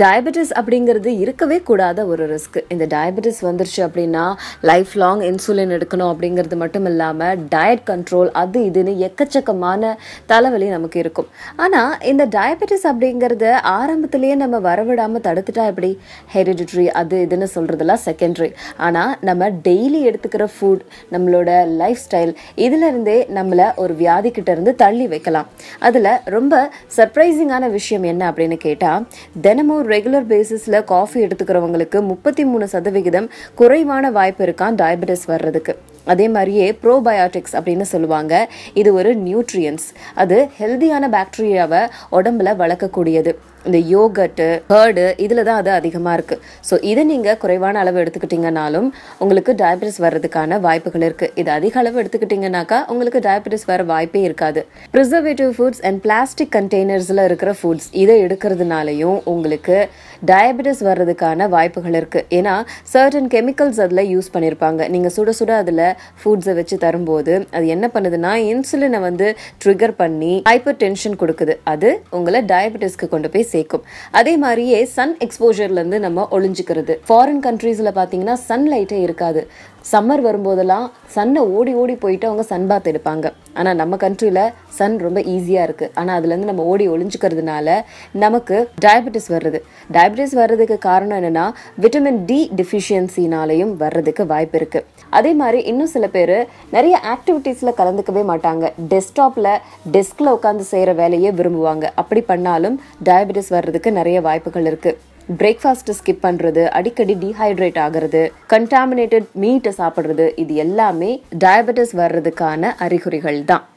diabetes அப்படிங்கிறது இருக்கவே கூடாத ஒரு ரிஸ்க் இந்த டயபெட்டிஸ் வந்துருச்சு அப்படின்னா லைஃப் லாங் இன்சுலின் எடுக்கணும் அப்படிங்கிறது மட்டும் இல்லாமல் டயட் கண்ட்ரோல் அது இதுன்னு எக்கச்சக்கமான தலைவலி நமக்கு இருக்கும் ஆனால் இந்த டயபெட்டிஸ் அப்படிங்கிறத ஆரம்பத்திலேயே நம்ம வரவிடாமல் தடுத்துட்டா எப்படி ஹெரிடிட்ரி அது இதுன்னு சொல்கிறதுலாம் செகண்ட்ரி ஆனால் நம்ம டெய்லி எடுத்துக்கிற ஃபுட் நம்மளோட லைஃப் ஸ்டைல் இதிலிருந்தே நம்மளை ஒரு வியாதிக்கிட்ட இருந்து தள்ளி வைக்கலாம் அதில் ரொம்ப சர்ப்ரைசிங்கான விஷயம் என்ன அப்படின்னு கேட்டால் தினமும் ஒரு ரெகுலர் பேசிஸில் காஃபி எடுத்துக்கிறவங்களுக்கு முப்பத்தி மூணு சதவிகிதம் குறைவான வாய்ப்பு இருக்கான் டயபெட்டிஸ் வர்றதுக்கு அதே மாதிரியே ப்ரோபயோட்டிக்ஸ் அப்படின்னு சொல்லுவாங்க இது ஒரு நியூட்ரியன்ஸ் அது ஹெல்தியான பாக்டீரியாவை உடம்புல வளர்க்கக்கூடியது இந்த யோகட்டு பேர்டு இதில் தான் அது அதிகமாக இருக்குது ஸோ இதை நீங்கள் குறைவான அளவு எடுத்துக்கிட்டிங்கனாலும் உங்களுக்கு டயபிட்டிஸ் வர்றதுக்கான வாய்ப்புகள் இருக்குது இது அதிக அளவு எடுத்துக்கிட்டிங்கனாக்கா உங்களுக்கு டயபிட்டிஸ் வர வாய்ப்பே இருக்காது ப்ரிசர்வேட்டிவ் ஃபுட்ஸ் அண்ட் பிளாஸ்டிக் கண்டெய்னர்ஸில் இருக்கிற ஃபுட்ஸ் இதை எடுக்கிறதுனாலையும் உங்களுக்கு டயபிட்டிஸ் வர்றதுக்கான வாய்ப்புகள் இருக்குது ஏன்னா சர்டன் கெமிக்கல்ஸ் அதில் யூஸ் பண்ணியிருப்பாங்க நீங்கள் சுட சுட அதில் ஃபுட்ஸை வச்சு தரும்போது அது என்ன பண்ணுதுன்னா இன்சுலினை வந்து ட்ரிகர் பண்ணி ஹைப்பர் டென்ஷன் கொடுக்குது அது உங்களை டயபிட்டிஸ்க்கு கொண்டு போய் சேர்க்கும் அதே மாதிரியே சன் எக்ஸ்போஜர்லேருந்து நம்ம ஒளிஞ்சிக்கிறது ஃபாரின் கண்ட்ரீஸில் பார்த்தீங்கன்னா சன்லைட்டே இருக்காது சம்மர் வரும்போதெல்லாம் சன்னை ஓடி ஓடி போயிட்டு அவங்க சன் பாத் எடுப்பாங்க ஆனால் நம்ம கண்ட்ரியில் சன் ரொம்ப ஈஸியாக இருக்குது ஆனால் அதுலேருந்து நம்ம ஓடி ஒழிஞ்சுக்கிறதுனால நமக்கு டயபெட்டிஸ் வர்றது டயபெட்டிஸ் வர்றதுக்கு காரணம் என்னென்னா விட்டமின் டி டிஃபிஷியன்சினாலேயும் வர்றதுக்கு வாய்ப்பு இருக்குது அதே மாதிரி இன்னும் சில பேர் நிறைய ஆக்டிவிட்டீஸில் கலந்துக்கவே மாட்டாங்க டெஸ்க்டாப்பில் டெஸ்கில் உட்காந்து செய்கிற வேலையே விரும்புவாங்க அப்படி பண்ணாலும் டயபெட்டிஸ் வர்றதுக்கு நிறைய வாய்ப்புகள் இருக்குது பிரேக்ஃபாஸ்ட்டை ஸ்கிப் பண்ணுறது அடிக்கடி டீஹைட்ரேட் ஆகிறது கண்டாமினேட்டட் மீட்டை சாப்பிட்றது இது எல்லாமே டயபெட்டிஸ் வர்றதுக்கான அறிகுறிகள் தான்